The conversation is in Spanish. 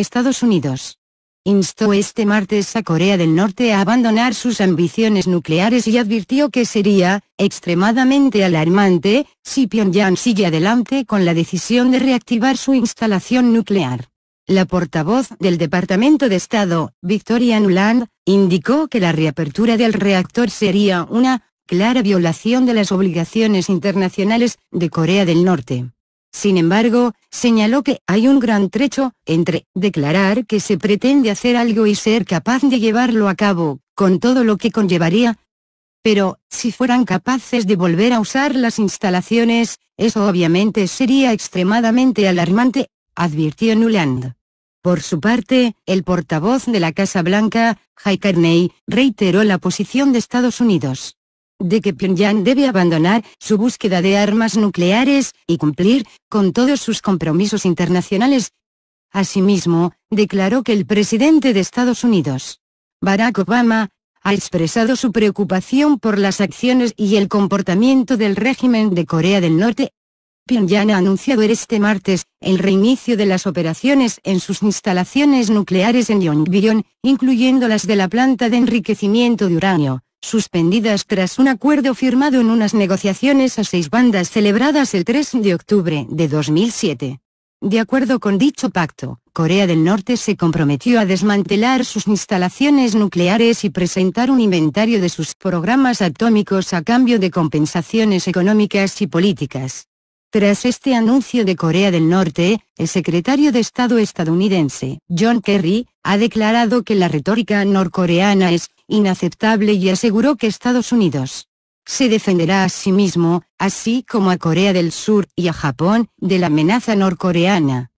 Estados Unidos. Instó este martes a Corea del Norte a abandonar sus ambiciones nucleares y advirtió que sería, extremadamente alarmante, si Pyongyang sigue adelante con la decisión de reactivar su instalación nuclear. La portavoz del Departamento de Estado, Victoria Nuland, indicó que la reapertura del reactor sería una clara violación de las obligaciones internacionales de Corea del Norte. Sin embargo, señaló que hay un gran trecho entre declarar que se pretende hacer algo y ser capaz de llevarlo a cabo, con todo lo que conllevaría. Pero, si fueran capaces de volver a usar las instalaciones, eso obviamente sería extremadamente alarmante, advirtió Nuland. Por su parte, el portavoz de la Casa Blanca, Jay Carney, reiteró la posición de Estados Unidos de que Pyongyang debe abandonar su búsqueda de armas nucleares y cumplir con todos sus compromisos internacionales. Asimismo, declaró que el presidente de Estados Unidos, Barack Obama, ha expresado su preocupación por las acciones y el comportamiento del régimen de Corea del Norte. Pyongyang ha anunciado este martes el reinicio de las operaciones en sus instalaciones nucleares en Yongbyon, incluyendo las de la planta de enriquecimiento de uranio, suspendidas tras un acuerdo firmado en unas negociaciones a seis bandas celebradas el 3 de octubre de 2007. De acuerdo con dicho pacto, Corea del Norte se comprometió a desmantelar sus instalaciones nucleares y presentar un inventario de sus programas atómicos a cambio de compensaciones económicas y políticas. Tras este anuncio de Corea del Norte, el secretario de Estado estadounidense, John Kerry, ha declarado que la retórica norcoreana es inaceptable y aseguró que Estados Unidos se defenderá a sí mismo, así como a Corea del Sur y a Japón, de la amenaza norcoreana.